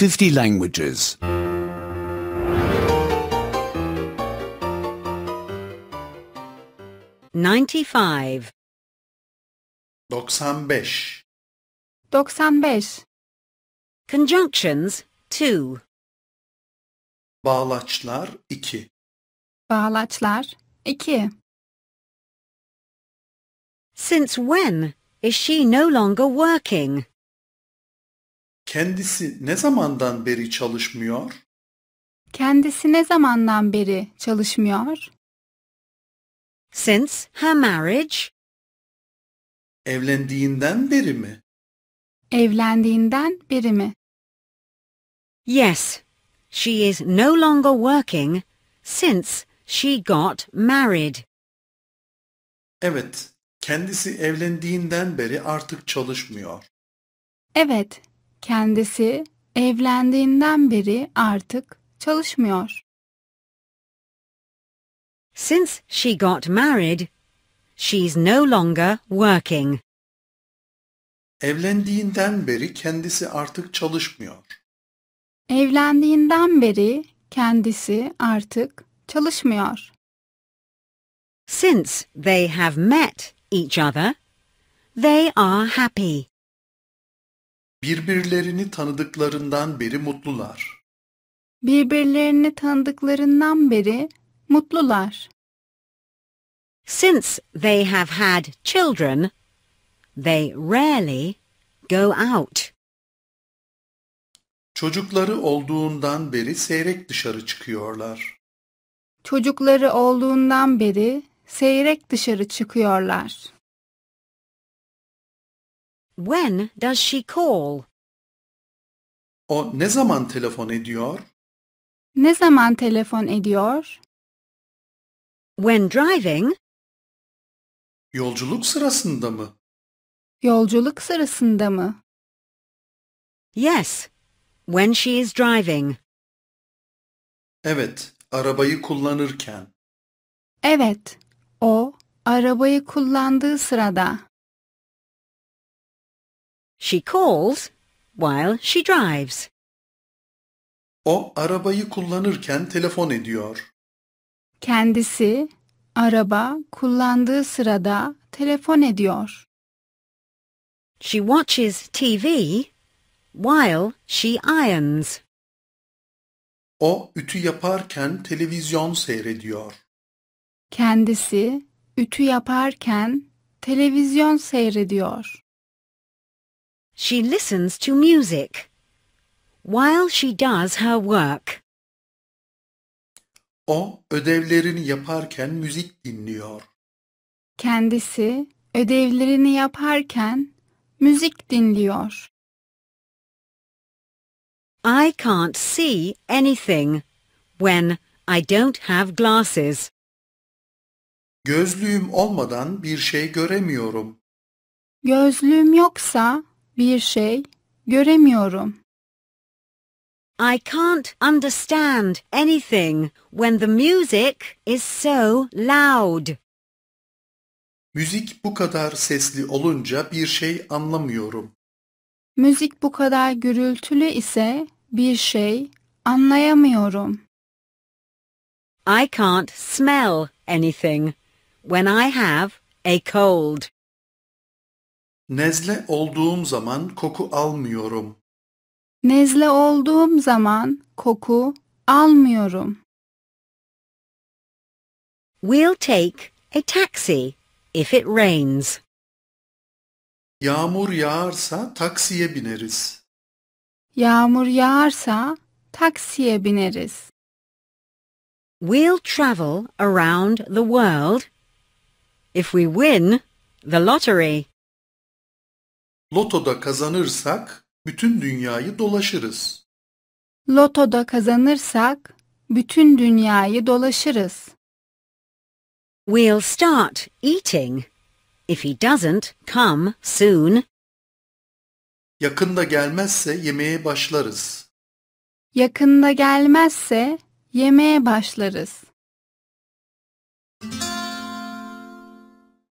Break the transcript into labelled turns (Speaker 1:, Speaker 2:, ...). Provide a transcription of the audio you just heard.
Speaker 1: 50 languages.
Speaker 2: 95 95 beş. Conjunctions 2 Bağlaçlar iki. Bağlaçlar iki. Since when is she no longer working? Kendisi ne
Speaker 3: zamandan beri çalışmıyor?
Speaker 1: Kendisi ne zamandan beri çalışmıyor?
Speaker 2: Since her marriage. Evlendiğinden beri mi? Evlendiğinden beri mi?
Speaker 4: Yes, she is no longer working since she got married.
Speaker 3: Evet, kendisi evlendiğinden beri artık çalışmıyor.
Speaker 1: Evet, Kendisi evlendiğinden beri artık çalışmıyor.
Speaker 4: Since she got married, she's no longer working.
Speaker 3: Evlendiğinden beri kendisi artık çalışmıyor.
Speaker 1: Evlendiğinden beri kendisi artık çalışmıyor. Since they have met
Speaker 4: each other,
Speaker 1: they are happy.
Speaker 3: Birbirlerini tanıdıklarından beri mutlular.
Speaker 1: Birbirlerini tanıdıklarından beri mutlular. Since they have had children,
Speaker 4: they rarely go out.
Speaker 3: Çocukları olduğundan beri seyrek dışarı çıkıyorlar.
Speaker 1: Çocukları
Speaker 2: olduğundan beri seyrek dışarı çıkıyorlar. When does she call? O ne zaman telefon ediyor? Ne zaman telefon ediyor? When driving, Yolculuk sırasında mı? Yolculuk sırasında mı? yes. When she is driving. Evet, arabayı kullanırken. Evet. O arabayı kullandığı sırada. She calls while she drives. O arabayı kullanırken telefon ediyor.
Speaker 1: Kendisi araba kullandığı sırada telefon ediyor. She watches TV while she irons.
Speaker 3: O ütü yaparken televizyon seyrediyor.
Speaker 1: Kendisi ütü yaparken televizyon seyrediyor. She listens to music while she does her work.
Speaker 3: O ödevlerini yaparken müzik dinliyor.
Speaker 1: Kendisi ödevlerini yaparken müzik dinliyor.
Speaker 4: I can't see anything when I don't have glasses.
Speaker 3: Gözlüğüm olmadan bir şey göremiyorum.
Speaker 1: Gözlüğüm yoksa bir şey göremiyorum.
Speaker 4: I can't understand anything when the music
Speaker 1: is so loud.
Speaker 3: Müzik bu kadar sesli olunca bir şey anlamıyorum.
Speaker 1: Müzik bu kadar gürültülü ise bir şey anlayamıyorum.
Speaker 4: I can't smell anything when I have a cold.
Speaker 3: Nezle olduğum zaman koku almıyorum.
Speaker 1: Nezle olduğum zaman koku almıyorum.
Speaker 3: We'll take a taxi if it rains. Yağmur yağarsa taksiye bineriz.
Speaker 1: Yağmur yağarsa taksiye bineriz. We'll travel
Speaker 4: around the world if we win the lottery.
Speaker 3: Lotoda kazanırsak bütün dünyayı dolaşırız.
Speaker 1: Lotoda kazanırsak bütün dünyayı dolaşırız.
Speaker 4: We'll start eating. If he doesn't
Speaker 3: come soon. Yakında gelmezse yemeğe başlarız.
Speaker 2: Yakında gelmezse yemeğe başlarız.